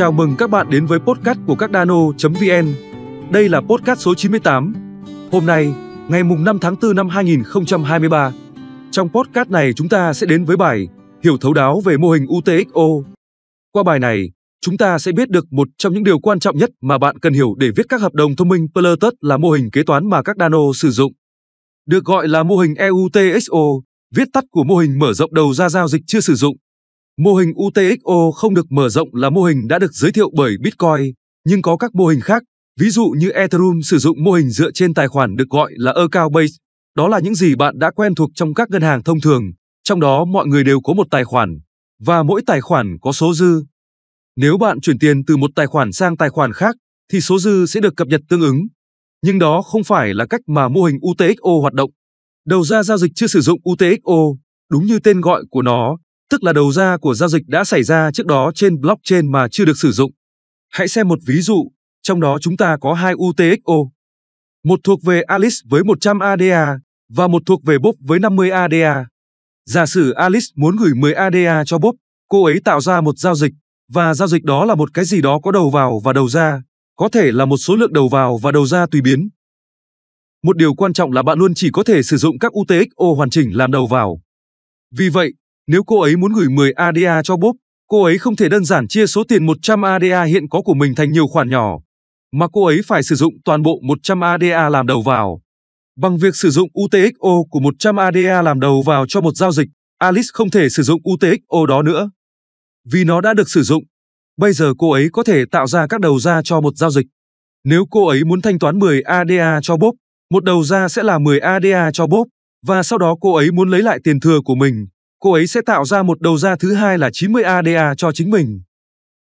Chào mừng các bạn đến với podcast của các dano.vn. Đây là podcast số 98. Hôm nay, ngày mùng 5 tháng 4 năm 2023. Trong podcast này chúng ta sẽ đến với bài Hiểu thấu đáo về mô hình UTXO. Qua bài này, chúng ta sẽ biết được một trong những điều quan trọng nhất mà bạn cần hiểu để viết các hợp đồng thông minh Plurtus là mô hình kế toán mà các Dano sử dụng. Được gọi là mô hình EUTXO, viết tắt của mô hình mở rộng đầu ra giao dịch chưa sử dụng Mô hình UTXO không được mở rộng là mô hình đã được giới thiệu bởi Bitcoin, nhưng có các mô hình khác, ví dụ như Ethereum sử dụng mô hình dựa trên tài khoản được gọi là account base. Đó là những gì bạn đã quen thuộc trong các ngân hàng thông thường, trong đó mọi người đều có một tài khoản và mỗi tài khoản có số dư. Nếu bạn chuyển tiền từ một tài khoản sang tài khoản khác thì số dư sẽ được cập nhật tương ứng. Nhưng đó không phải là cách mà mô hình UTXO hoạt động. Đầu ra giao dịch chưa sử dụng UTXO, đúng như tên gọi của nó, tức là đầu ra của giao dịch đã xảy ra trước đó trên blockchain mà chưa được sử dụng. Hãy xem một ví dụ, trong đó chúng ta có hai UTXO, một thuộc về Alice với 100 ADA và một thuộc về Bob với 50 ADA. Giả sử Alice muốn gửi 10 ADA cho Bob, cô ấy tạo ra một giao dịch và giao dịch đó là một cái gì đó có đầu vào và đầu ra, có thể là một số lượng đầu vào và đầu ra tùy biến. Một điều quan trọng là bạn luôn chỉ có thể sử dụng các UTXO hoàn chỉnh làm đầu vào. Vì vậy, nếu cô ấy muốn gửi 10 ADA cho Bob, cô ấy không thể đơn giản chia số tiền 100 ADA hiện có của mình thành nhiều khoản nhỏ, mà cô ấy phải sử dụng toàn bộ 100 ADA làm đầu vào. Bằng việc sử dụng UTXO của 100 ADA làm đầu vào cho một giao dịch, Alice không thể sử dụng UTXO đó nữa. Vì nó đã được sử dụng, bây giờ cô ấy có thể tạo ra các đầu ra cho một giao dịch. Nếu cô ấy muốn thanh toán 10 ADA cho Bob, một đầu ra sẽ là 10 ADA cho Bob, và sau đó cô ấy muốn lấy lại tiền thừa của mình, cô ấy sẽ tạo ra một đầu ra thứ hai là 90 ADA cho chính mình.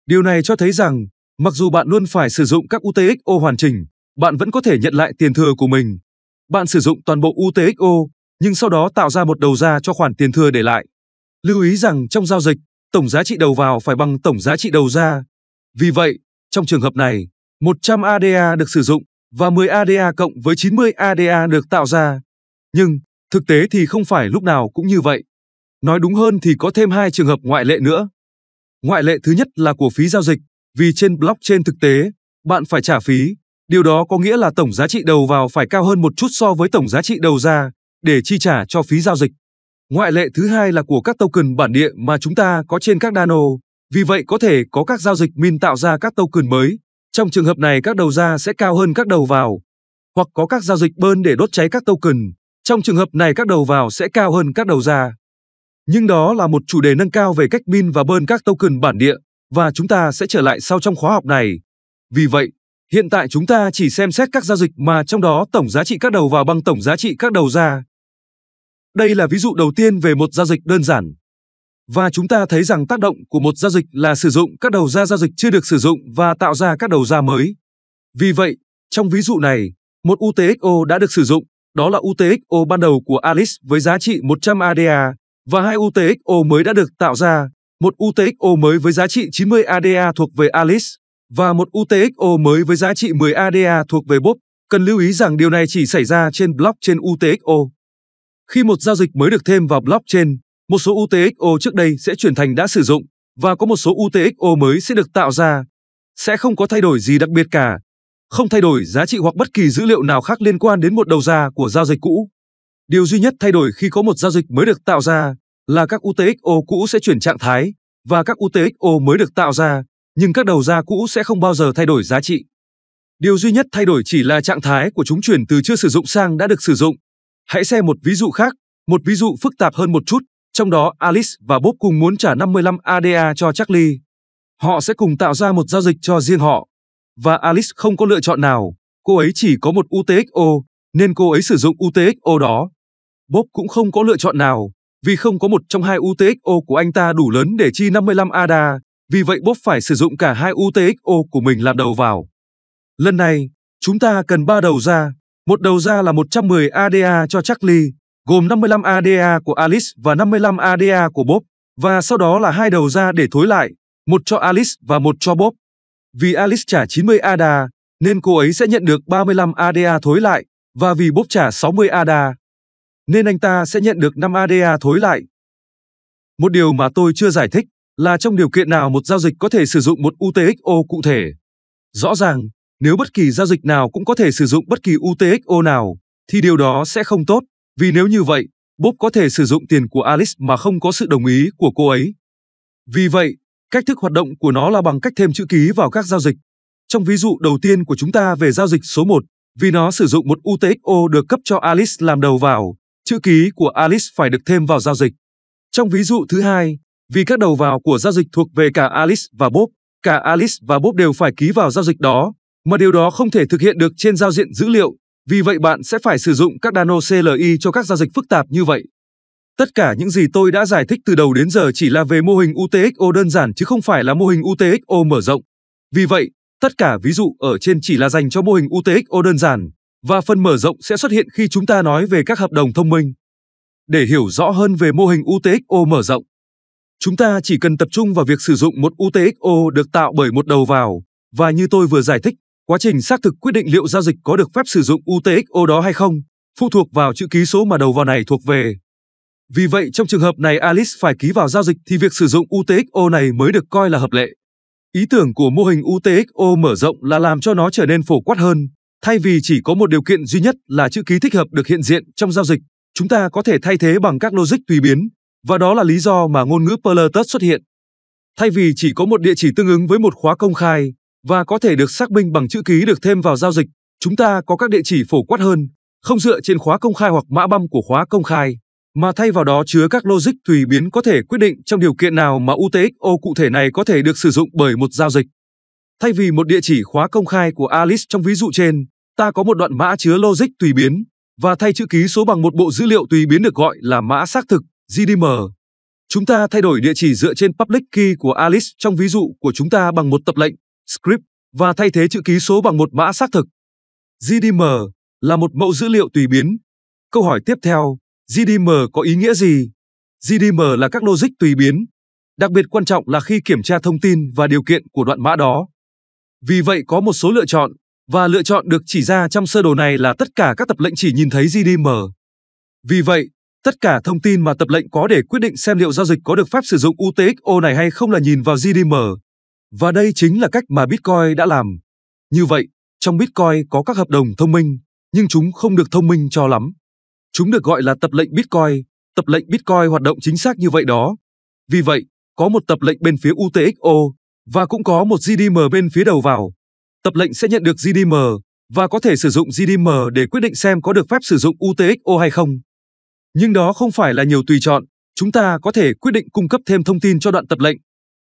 Điều này cho thấy rằng, mặc dù bạn luôn phải sử dụng các UTXO hoàn chỉnh, bạn vẫn có thể nhận lại tiền thừa của mình. Bạn sử dụng toàn bộ UTXO, nhưng sau đó tạo ra một đầu ra cho khoản tiền thừa để lại. Lưu ý rằng trong giao dịch, tổng giá trị đầu vào phải bằng tổng giá trị đầu ra. Vì vậy, trong trường hợp này, 100 ADA được sử dụng và 10 ADA cộng với 90 ADA được tạo ra. Nhưng, thực tế thì không phải lúc nào cũng như vậy. Nói đúng hơn thì có thêm hai trường hợp ngoại lệ nữa. Ngoại lệ thứ nhất là của phí giao dịch, vì trên blockchain thực tế, bạn phải trả phí. Điều đó có nghĩa là tổng giá trị đầu vào phải cao hơn một chút so với tổng giá trị đầu ra để chi trả cho phí giao dịch. Ngoại lệ thứ hai là của các token bản địa mà chúng ta có trên các Dano. Vì vậy có thể có các giao dịch min tạo ra các token mới. Trong trường hợp này các đầu ra sẽ cao hơn các đầu vào. Hoặc có các giao dịch bơn để đốt cháy các token. Trong trường hợp này các đầu vào sẽ cao hơn các đầu ra. Nhưng đó là một chủ đề nâng cao về cách min và burn các token bản địa và chúng ta sẽ trở lại sau trong khóa học này. Vì vậy, hiện tại chúng ta chỉ xem xét các giao dịch mà trong đó tổng giá trị các đầu vào bằng tổng giá trị các đầu ra. Đây là ví dụ đầu tiên về một giao dịch đơn giản. Và chúng ta thấy rằng tác động của một giao dịch là sử dụng các đầu ra giao dịch chưa được sử dụng và tạo ra các đầu ra mới. Vì vậy, trong ví dụ này, một UTXO đã được sử dụng, đó là UTXO ban đầu của Alice với giá trị 100 ADA và hai UTXO mới đã được tạo ra, một UTXO mới với giá trị 90 ADA thuộc về Alice và một UTXO mới với giá trị 10 ADA thuộc về Bob. Cần lưu ý rằng điều này chỉ xảy ra trên blockchain UTXO. Khi một giao dịch mới được thêm vào blockchain, một số UTXO trước đây sẽ chuyển thành đã sử dụng và có một số UTXO mới sẽ được tạo ra. Sẽ không có thay đổi gì đặc biệt cả, không thay đổi giá trị hoặc bất kỳ dữ liệu nào khác liên quan đến một đầu ra của giao dịch cũ. Điều duy nhất thay đổi khi có một giao dịch mới được tạo ra là các UTXO cũ sẽ chuyển trạng thái và các UTXO mới được tạo ra, nhưng các đầu ra cũ sẽ không bao giờ thay đổi giá trị. Điều duy nhất thay đổi chỉ là trạng thái của chúng chuyển từ chưa sử dụng sang đã được sử dụng. Hãy xem một ví dụ khác, một ví dụ phức tạp hơn một chút, trong đó Alice và Bob cùng muốn trả 55 ADA cho Charlie. Họ sẽ cùng tạo ra một giao dịch cho riêng họ. Và Alice không có lựa chọn nào, cô ấy chỉ có một UTXO, nên cô ấy sử dụng UTXO đó. Bob cũng không có lựa chọn nào, vì không có một trong hai UTXO của anh ta đủ lớn để chi 55 ADA, vì vậy Bob phải sử dụng cả hai UTXO của mình làm đầu vào. Lần này, chúng ta cần ba đầu ra, một đầu ra là 110 ADA cho Charlie, gồm 55 ADA của Alice và 55 ADA của Bob, và sau đó là hai đầu ra để thối lại, một cho Alice và một cho Bob. Vì Alice trả 90 ADA, nên cô ấy sẽ nhận được 35 ADA thối lại, và vì Bob trả 60 ADA, nên anh ta sẽ nhận được 5 ADA thối lại. Một điều mà tôi chưa giải thích là trong điều kiện nào một giao dịch có thể sử dụng một UTXO cụ thể. Rõ ràng, nếu bất kỳ giao dịch nào cũng có thể sử dụng bất kỳ UTXO nào, thì điều đó sẽ không tốt, vì nếu như vậy, Bob có thể sử dụng tiền của Alice mà không có sự đồng ý của cô ấy. Vì vậy, cách thức hoạt động của nó là bằng cách thêm chữ ký vào các giao dịch. Trong ví dụ đầu tiên của chúng ta về giao dịch số 1, vì nó sử dụng một UTXO được cấp cho Alice làm đầu vào, chữ ký của Alice phải được thêm vào giao dịch. Trong ví dụ thứ hai, vì các đầu vào của giao dịch thuộc về cả Alice và Bob, cả Alice và Bob đều phải ký vào giao dịch đó, mà điều đó không thể thực hiện được trên giao diện dữ liệu, vì vậy bạn sẽ phải sử dụng các Dano CLI cho các giao dịch phức tạp như vậy. Tất cả những gì tôi đã giải thích từ đầu đến giờ chỉ là về mô hình UTXO đơn giản chứ không phải là mô hình UTXO mở rộng. Vì vậy, tất cả ví dụ ở trên chỉ là dành cho mô hình UTXO đơn giản và phần mở rộng sẽ xuất hiện khi chúng ta nói về các hợp đồng thông minh. Để hiểu rõ hơn về mô hình UTXO mở rộng, chúng ta chỉ cần tập trung vào việc sử dụng một UTXO được tạo bởi một đầu vào và như tôi vừa giải thích, quá trình xác thực quyết định liệu giao dịch có được phép sử dụng UTXO đó hay không, phụ thuộc vào chữ ký số mà đầu vào này thuộc về. Vì vậy trong trường hợp này Alice phải ký vào giao dịch thì việc sử dụng UTXO này mới được coi là hợp lệ. Ý tưởng của mô hình UTXO mở rộng là làm cho nó trở nên phổ quát hơn, Thay vì chỉ có một điều kiện duy nhất là chữ ký thích hợp được hiện diện trong giao dịch, chúng ta có thể thay thế bằng các logic tùy biến, và đó là lý do mà ngôn ngữ Perlmutter xuất hiện. Thay vì chỉ có một địa chỉ tương ứng với một khóa công khai và có thể được xác minh bằng chữ ký được thêm vào giao dịch, chúng ta có các địa chỉ phổ quát hơn, không dựa trên khóa công khai hoặc mã băm của khóa công khai, mà thay vào đó chứa các logic tùy biến có thể quyết định trong điều kiện nào mà UTXO cụ thể này có thể được sử dụng bởi một giao dịch. Thay vì một địa chỉ khóa công khai của Alice trong ví dụ trên, ta có một đoạn mã chứa logic tùy biến và thay chữ ký số bằng một bộ dữ liệu tùy biến được gọi là mã xác thực GDM. Chúng ta thay đổi địa chỉ dựa trên public key của Alice trong ví dụ của chúng ta bằng một tập lệnh script và thay thế chữ ký số bằng một mã xác thực. GDM là một mẫu dữ liệu tùy biến. Câu hỏi tiếp theo, GDM có ý nghĩa gì? GDM là các logic tùy biến, đặc biệt quan trọng là khi kiểm tra thông tin và điều kiện của đoạn mã đó. Vì vậy có một số lựa chọn và lựa chọn được chỉ ra trong sơ đồ này là tất cả các tập lệnh chỉ nhìn thấy GDM. Vì vậy, tất cả thông tin mà tập lệnh có để quyết định xem liệu giao dịch có được phép sử dụng UTXO này hay không là nhìn vào GDM. Và đây chính là cách mà Bitcoin đã làm. Như vậy, trong Bitcoin có các hợp đồng thông minh, nhưng chúng không được thông minh cho lắm. Chúng được gọi là tập lệnh Bitcoin, tập lệnh Bitcoin hoạt động chính xác như vậy đó. Vì vậy, có một tập lệnh bên phía UTXO và cũng có một GDM bên phía đầu vào tập lệnh sẽ nhận được GDM và có thể sử dụng GDM để quyết định xem có được phép sử dụng UTXO hay không. Nhưng đó không phải là nhiều tùy chọn, chúng ta có thể quyết định cung cấp thêm thông tin cho đoạn tập lệnh.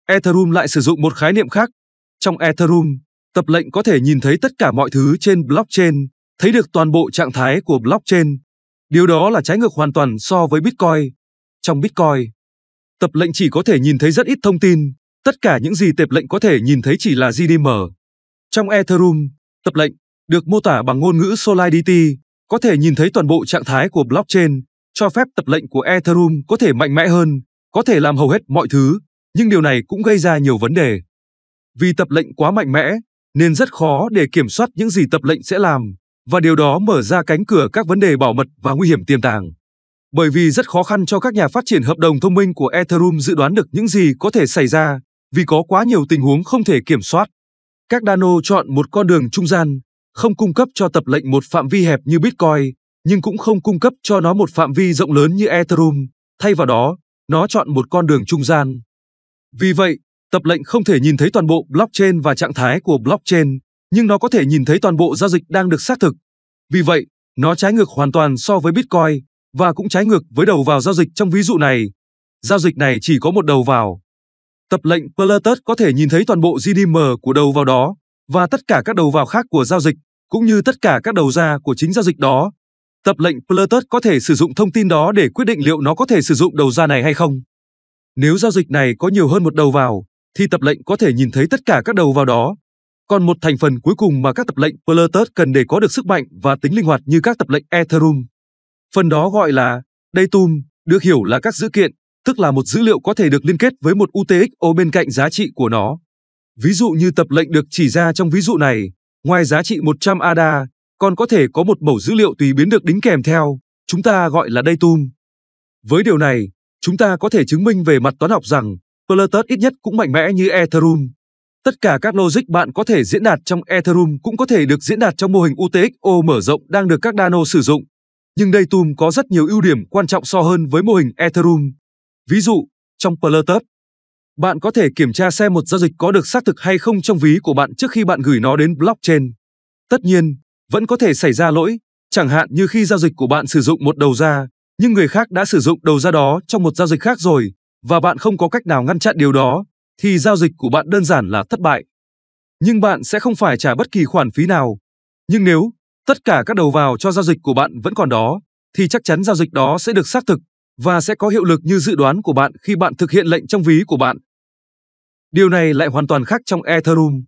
Ethereum lại sử dụng một khái niệm khác. Trong Ethereum, tập lệnh có thể nhìn thấy tất cả mọi thứ trên blockchain, thấy được toàn bộ trạng thái của blockchain. Điều đó là trái ngược hoàn toàn so với Bitcoin. Trong Bitcoin, tập lệnh chỉ có thể nhìn thấy rất ít thông tin, tất cả những gì tập lệnh có thể nhìn thấy chỉ là GDM. Trong Ethereum, tập lệnh được mô tả bằng ngôn ngữ Solidity, có thể nhìn thấy toàn bộ trạng thái của blockchain, cho phép tập lệnh của Ethereum có thể mạnh mẽ hơn, có thể làm hầu hết mọi thứ, nhưng điều này cũng gây ra nhiều vấn đề. Vì tập lệnh quá mạnh mẽ, nên rất khó để kiểm soát những gì tập lệnh sẽ làm, và điều đó mở ra cánh cửa các vấn đề bảo mật và nguy hiểm tiềm tàng. Bởi vì rất khó khăn cho các nhà phát triển hợp đồng thông minh của Ethereum dự đoán được những gì có thể xảy ra, vì có quá nhiều tình huống không thể kiểm soát. Các Dano chọn một con đường trung gian, không cung cấp cho tập lệnh một phạm vi hẹp như Bitcoin, nhưng cũng không cung cấp cho nó một phạm vi rộng lớn như Ethereum, thay vào đó, nó chọn một con đường trung gian. Vì vậy, tập lệnh không thể nhìn thấy toàn bộ blockchain và trạng thái của blockchain, nhưng nó có thể nhìn thấy toàn bộ giao dịch đang được xác thực. Vì vậy, nó trái ngược hoàn toàn so với Bitcoin và cũng trái ngược với đầu vào giao dịch trong ví dụ này. Giao dịch này chỉ có một đầu vào, Tập lệnh Plutus có thể nhìn thấy toàn bộ GDM của đầu vào đó và tất cả các đầu vào khác của giao dịch, cũng như tất cả các đầu ra của chính giao dịch đó. Tập lệnh Plutus có thể sử dụng thông tin đó để quyết định liệu nó có thể sử dụng đầu ra này hay không. Nếu giao dịch này có nhiều hơn một đầu vào, thì tập lệnh có thể nhìn thấy tất cả các đầu vào đó. Còn một thành phần cuối cùng mà các tập lệnh Plutus cần để có được sức mạnh và tính linh hoạt như các tập lệnh Ethereum. Phần đó gọi là datum, được hiểu là các dữ kiện, tức là một dữ liệu có thể được liên kết với một UTXO bên cạnh giá trị của nó. Ví dụ như tập lệnh được chỉ ra trong ví dụ này, ngoài giá trị 100 ADA, còn có thể có một mẩu dữ liệu tùy biến được đính kèm theo, chúng ta gọi là datum. Với điều này, chúng ta có thể chứng minh về mặt toán học rằng Plurtus ít nhất cũng mạnh mẽ như Ethereum. Tất cả các logic bạn có thể diễn đạt trong Ethereum cũng có thể được diễn đạt trong mô hình UTXO mở rộng đang được các Dano sử dụng. Nhưng Datum có rất nhiều ưu điểm quan trọng so hơn với mô hình Ethereum. Ví dụ, trong Plutert, bạn có thể kiểm tra xem một giao dịch có được xác thực hay không trong ví của bạn trước khi bạn gửi nó đến blockchain. Tất nhiên, vẫn có thể xảy ra lỗi, chẳng hạn như khi giao dịch của bạn sử dụng một đầu ra, nhưng người khác đã sử dụng đầu ra đó trong một giao dịch khác rồi và bạn không có cách nào ngăn chặn điều đó thì giao dịch của bạn đơn giản là thất bại. Nhưng bạn sẽ không phải trả bất kỳ khoản phí nào. Nhưng nếu tất cả các đầu vào cho giao dịch của bạn vẫn còn đó thì chắc chắn giao dịch đó sẽ được xác thực và sẽ có hiệu lực như dự đoán của bạn khi bạn thực hiện lệnh trong ví của bạn. Điều này lại hoàn toàn khác trong Ethereum.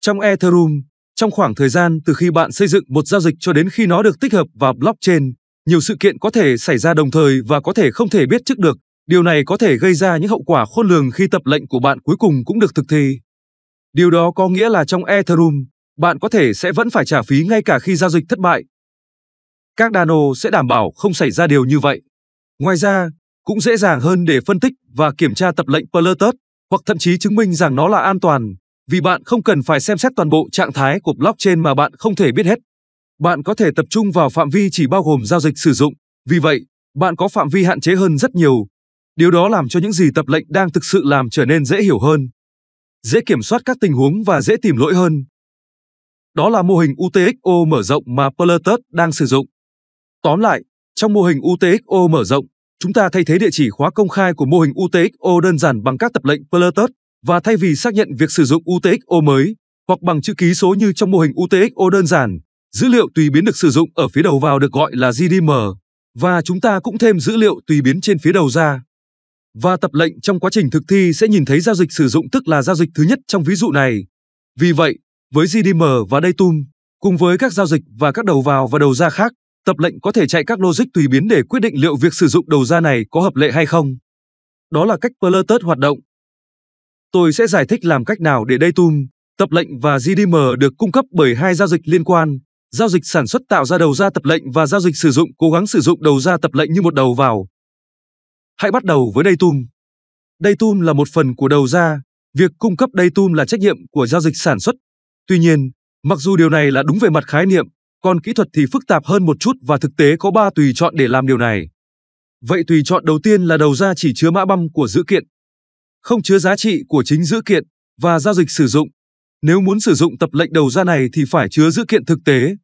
Trong Ethereum, trong khoảng thời gian từ khi bạn xây dựng một giao dịch cho đến khi nó được tích hợp vào blockchain, nhiều sự kiện có thể xảy ra đồng thời và có thể không thể biết trước được. Điều này có thể gây ra những hậu quả khôn lường khi tập lệnh của bạn cuối cùng cũng được thực thi. Điều đó có nghĩa là trong Ethereum, bạn có thể sẽ vẫn phải trả phí ngay cả khi giao dịch thất bại. Các Cardano sẽ đảm bảo không xảy ra điều như vậy. Ngoài ra, cũng dễ dàng hơn để phân tích và kiểm tra tập lệnh Plurtus hoặc thậm chí chứng minh rằng nó là an toàn, vì bạn không cần phải xem xét toàn bộ trạng thái của blockchain mà bạn không thể biết hết. Bạn có thể tập trung vào phạm vi chỉ bao gồm giao dịch sử dụng, vì vậy, bạn có phạm vi hạn chế hơn rất nhiều. Điều đó làm cho những gì tập lệnh đang thực sự làm trở nên dễ hiểu hơn, dễ kiểm soát các tình huống và dễ tìm lỗi hơn. Đó là mô hình UTXO mở rộng mà Plurtus đang sử dụng. Tóm lại, trong mô hình UTXO mở rộng, chúng ta thay thế địa chỉ khóa công khai của mô hình UTXO đơn giản bằng các tập lệnh Plutus và thay vì xác nhận việc sử dụng UTXO mới hoặc bằng chữ ký số như trong mô hình UTXO đơn giản, dữ liệu tùy biến được sử dụng ở phía đầu vào được gọi là GDM và chúng ta cũng thêm dữ liệu tùy biến trên phía đầu ra. Và tập lệnh trong quá trình thực thi sẽ nhìn thấy giao dịch sử dụng tức là giao dịch thứ nhất trong ví dụ này. Vì vậy, với GDM và Datum, cùng với các giao dịch và các đầu vào và đầu ra khác, tập lệnh có thể chạy các logic tùy biến để quyết định liệu việc sử dụng đầu ra này có hợp lệ hay không. Đó là cách Plurtus hoạt động. Tôi sẽ giải thích làm cách nào để Datum, tập lệnh và GDM được cung cấp bởi hai giao dịch liên quan. Giao dịch sản xuất tạo ra đầu ra tập lệnh và giao dịch sử dụng cố gắng sử dụng đầu ra tập lệnh như một đầu vào. Hãy bắt đầu với Datum. Datum là một phần của đầu ra, việc cung cấp Datum là trách nhiệm của giao dịch sản xuất. Tuy nhiên, mặc dù điều này là đúng về mặt khái niệm, còn kỹ thuật thì phức tạp hơn một chút và thực tế có 3 tùy chọn để làm điều này. Vậy tùy chọn đầu tiên là đầu ra chỉ chứa mã băm của dữ kiện, không chứa giá trị của chính dữ kiện và giao dịch sử dụng. Nếu muốn sử dụng tập lệnh đầu ra này thì phải chứa dữ kiện thực tế.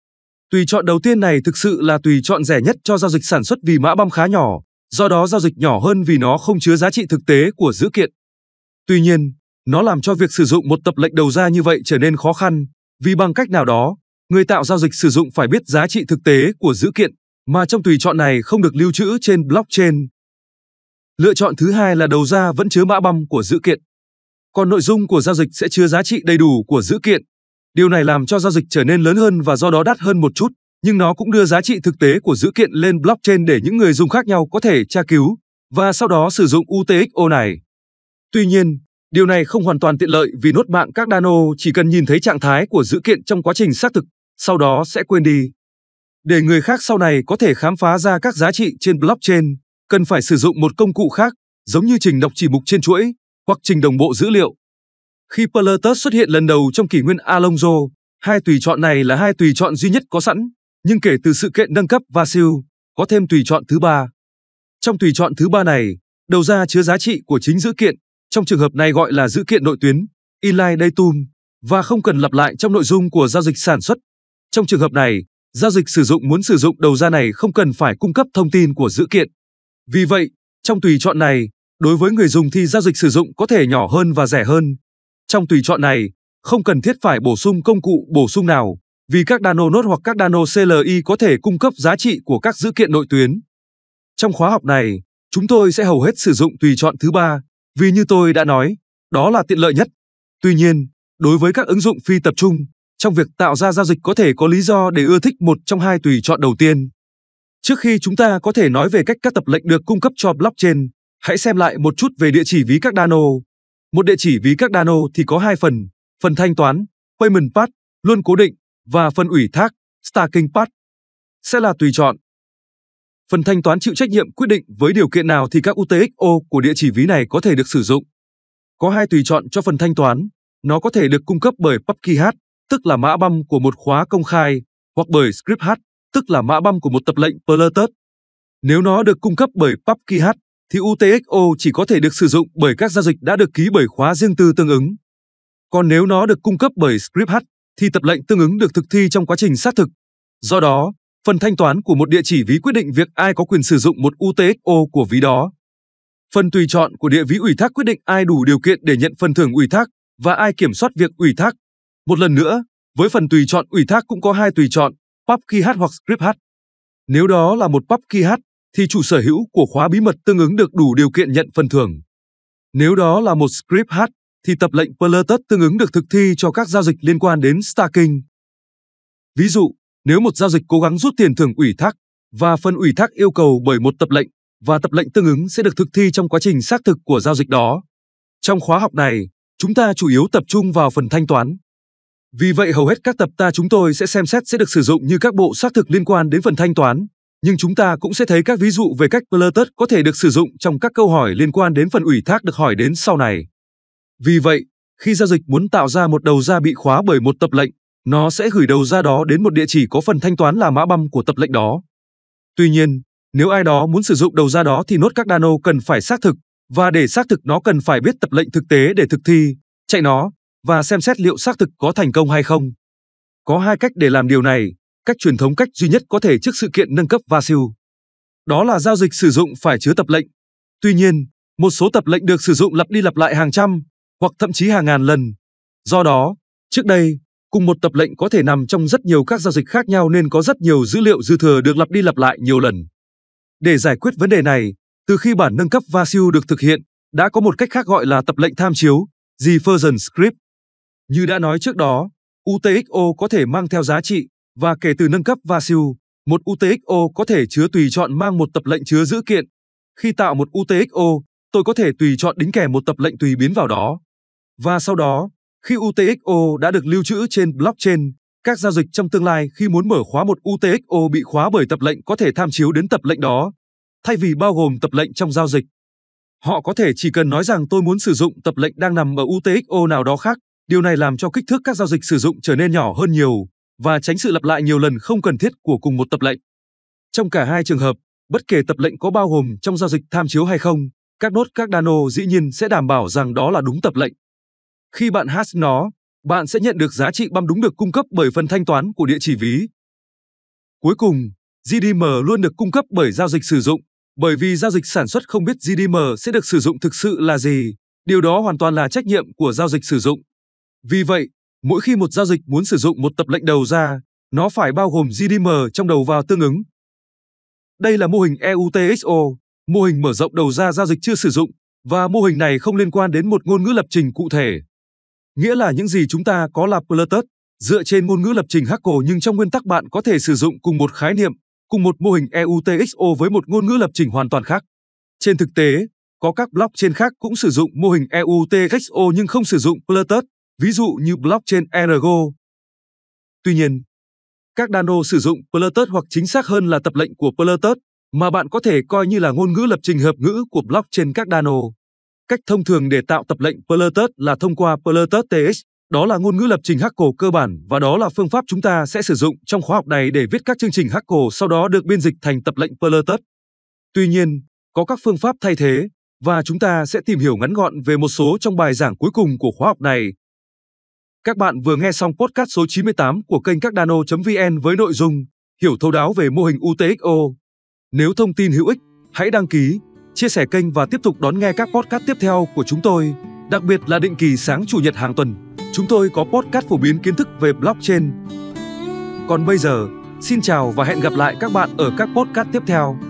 Tùy chọn đầu tiên này thực sự là tùy chọn rẻ nhất cho giao dịch sản xuất vì mã băm khá nhỏ, do đó giao dịch nhỏ hơn vì nó không chứa giá trị thực tế của dữ kiện. Tuy nhiên, nó làm cho việc sử dụng một tập lệnh đầu ra như vậy trở nên khó khăn, vì bằng cách nào đó, người tạo giao dịch sử dụng phải biết giá trị thực tế của dữ kiện mà trong tùy chọn này không được lưu trữ trên blockchain. Lựa chọn thứ hai là đầu ra vẫn chứa mã băm của dữ kiện. Còn nội dung của giao dịch sẽ chứa giá trị đầy đủ của dữ kiện. Điều này làm cho giao dịch trở nên lớn hơn và do đó đắt hơn một chút, nhưng nó cũng đưa giá trị thực tế của dữ kiện lên blockchain để những người dùng khác nhau có thể tra cứu và sau đó sử dụng UTXO này. Tuy nhiên, điều này không hoàn toàn tiện lợi vì nốt mạng các Cardano chỉ cần nhìn thấy trạng thái của dữ kiện trong quá trình xác thực sau đó sẽ quên đi. Để người khác sau này có thể khám phá ra các giá trị trên blockchain, cần phải sử dụng một công cụ khác, giống như trình đọc chỉ mục trên chuỗi hoặc trình đồng bộ dữ liệu. Khi Perletus xuất hiện lần đầu trong kỷ nguyên Alonzo hai tùy chọn này là hai tùy chọn duy nhất có sẵn, nhưng kể từ sự kiện nâng cấp Vasil, có thêm tùy chọn thứ ba. Trong tùy chọn thứ ba này, đầu ra chứa giá trị của chính dữ kiện, trong trường hợp này gọi là dữ kiện nội tuyến, inline datum, và không cần lặp lại trong nội dung của giao dịch sản xuất trong trường hợp này, giao dịch sử dụng muốn sử dụng đầu ra này không cần phải cung cấp thông tin của dữ kiện. Vì vậy, trong tùy chọn này, đối với người dùng thì giao dịch sử dụng có thể nhỏ hơn và rẻ hơn. Trong tùy chọn này, không cần thiết phải bổ sung công cụ bổ sung nào, vì các Dano nốt hoặc các Dano CLI có thể cung cấp giá trị của các dữ kiện nội tuyến. Trong khóa học này, chúng tôi sẽ hầu hết sử dụng tùy chọn thứ ba, vì như tôi đã nói, đó là tiện lợi nhất. Tuy nhiên, đối với các ứng dụng phi tập trung, trong việc tạo ra giao dịch có thể có lý do để ưa thích một trong hai tùy chọn đầu tiên. Trước khi chúng ta có thể nói về cách các tập lệnh được cung cấp cho blockchain, hãy xem lại một chút về địa chỉ ví các Cardano. Một địa chỉ ví các Cardano thì có hai phần, phần thanh toán, payment path, luôn cố định và phần ủy thác, staking path sẽ là tùy chọn. Phần thanh toán chịu trách nhiệm quyết định với điều kiện nào thì các UTXO của địa chỉ ví này có thể được sử dụng. Có hai tùy chọn cho phần thanh toán, nó có thể được cung cấp bởi PubKeyH tức là mã băm của một khóa công khai, hoặc bởi script hash tức là mã băm của một tập lệnh Plurtus. Nếu nó được cung cấp bởi PubKey H, thì UTXO chỉ có thể được sử dụng bởi các giao dịch đã được ký bởi khóa riêng tư tương ứng. Còn nếu nó được cung cấp bởi script H, thì tập lệnh tương ứng được thực thi trong quá trình xác thực. Do đó, phần thanh toán của một địa chỉ ví quyết định việc ai có quyền sử dụng một UTXO của ví đó. Phần tùy chọn của địa ví ủy thác quyết định ai đủ điều kiện để nhận phần thưởng ủy thác và ai kiểm soát việc ủy thác một lần nữa, với phần tùy chọn ủy thác cũng có hai tùy chọn, pub khi hát hoặc script hát. Nếu đó là một pub khi hát, thì chủ sở hữu của khóa bí mật tương ứng được đủ điều kiện nhận phần thưởng. Nếu đó là một script hát, thì tập lệnh Plurtus tương ứng được thực thi cho các giao dịch liên quan đến staking. Ví dụ, nếu một giao dịch cố gắng rút tiền thưởng ủy thác và phần ủy thác yêu cầu bởi một tập lệnh và tập lệnh tương ứng sẽ được thực thi trong quá trình xác thực của giao dịch đó. Trong khóa học này, chúng ta chủ yếu tập trung vào phần thanh toán vì vậy hầu hết các tập ta chúng tôi sẽ xem xét sẽ được sử dụng như các bộ xác thực liên quan đến phần thanh toán, nhưng chúng ta cũng sẽ thấy các ví dụ về cách Plutert có thể được sử dụng trong các câu hỏi liên quan đến phần ủy thác được hỏi đến sau này. Vì vậy, khi giao dịch muốn tạo ra một đầu ra bị khóa bởi một tập lệnh, nó sẽ gửi đầu ra đó đến một địa chỉ có phần thanh toán là mã băm của tập lệnh đó. Tuy nhiên, nếu ai đó muốn sử dụng đầu ra đó thì nốt các Cardano cần phải xác thực, và để xác thực nó cần phải biết tập lệnh thực tế để thực thi, chạy nó và xem xét liệu xác thực có thành công hay không. Có hai cách để làm điều này, cách truyền thống cách duy nhất có thể trước sự kiện nâng cấp VASIL. Đó là giao dịch sử dụng phải chứa tập lệnh. Tuy nhiên, một số tập lệnh được sử dụng lặp đi lặp lại hàng trăm hoặc thậm chí hàng ngàn lần. Do đó, trước đây, cùng một tập lệnh có thể nằm trong rất nhiều các giao dịch khác nhau nên có rất nhiều dữ liệu dư thừa được lặp đi lặp lại nhiều lần. Để giải quyết vấn đề này, từ khi bản nâng cấp VASIL được thực hiện, đã có một cách khác gọi là tập lệnh tham chiếu, diffusion script. Như đã nói trước đó, UTXO có thể mang theo giá trị và kể từ nâng cấp và một UTXO có thể chứa tùy chọn mang một tập lệnh chứa dữ kiện. Khi tạo một UTXO, tôi có thể tùy chọn đính kèm một tập lệnh tùy biến vào đó. Và sau đó, khi UTXO đã được lưu trữ trên blockchain, các giao dịch trong tương lai khi muốn mở khóa một UTXO bị khóa bởi tập lệnh có thể tham chiếu đến tập lệnh đó, thay vì bao gồm tập lệnh trong giao dịch. Họ có thể chỉ cần nói rằng tôi muốn sử dụng tập lệnh đang nằm ở UTXO nào đó khác Điều này làm cho kích thước các giao dịch sử dụng trở nên nhỏ hơn nhiều và tránh sự lặp lại nhiều lần không cần thiết của cùng một tập lệnh. Trong cả hai trường hợp, bất kể tập lệnh có bao gồm trong giao dịch tham chiếu hay không, các nốt các Cardano dĩ nhiên sẽ đảm bảo rằng đó là đúng tập lệnh. Khi bạn hash nó, bạn sẽ nhận được giá trị băm đúng được cung cấp bởi phần thanh toán của địa chỉ ví. Cuối cùng, GDM luôn được cung cấp bởi giao dịch sử dụng, bởi vì giao dịch sản xuất không biết GDM sẽ được sử dụng thực sự là gì. Điều đó hoàn toàn là trách nhiệm của giao dịch sử dụng. Vì vậy, mỗi khi một giao dịch muốn sử dụng một tập lệnh đầu ra, nó phải bao gồm GDM trong đầu vào tương ứng. Đây là mô hình EUTXO, mô hình mở rộng đầu ra giao dịch chưa sử dụng và mô hình này không liên quan đến một ngôn ngữ lập trình cụ thể. Nghĩa là những gì chúng ta có là Plutus, dựa trên ngôn ngữ lập trình Haskell nhưng trong nguyên tắc bạn có thể sử dụng cùng một khái niệm, cùng một mô hình EUTXO với một ngôn ngữ lập trình hoàn toàn khác. Trên thực tế, có các blockchain khác cũng sử dụng mô hình EUTXO nhưng không sử dụng Plutus ví dụ như blockchain Ergo. Tuy nhiên, các Dano sử dụng Plurtus hoặc chính xác hơn là tập lệnh của Plurtus mà bạn có thể coi như là ngôn ngữ lập trình hợp ngữ của blockchain các Dano. Cách thông thường để tạo tập lệnh Plurtus là thông qua Plurtus TX, đó là ngôn ngữ lập trình Haskell cơ bản và đó là phương pháp chúng ta sẽ sử dụng trong khóa học này để viết các chương trình Haskell sau đó được biên dịch thành tập lệnh Plurtus. Tuy nhiên, có các phương pháp thay thế và chúng ta sẽ tìm hiểu ngắn gọn về một số trong bài giảng cuối cùng của khóa học này. Các bạn vừa nghe xong podcast số 98 của kênh các vn với nội dung Hiểu thấu đáo về mô hình UTXO. Nếu thông tin hữu ích, hãy đăng ký, chia sẻ kênh và tiếp tục đón nghe các podcast tiếp theo của chúng tôi, đặc biệt là định kỳ sáng chủ nhật hàng tuần. Chúng tôi có podcast phổ biến kiến thức về blockchain. Còn bây giờ, xin chào và hẹn gặp lại các bạn ở các podcast tiếp theo.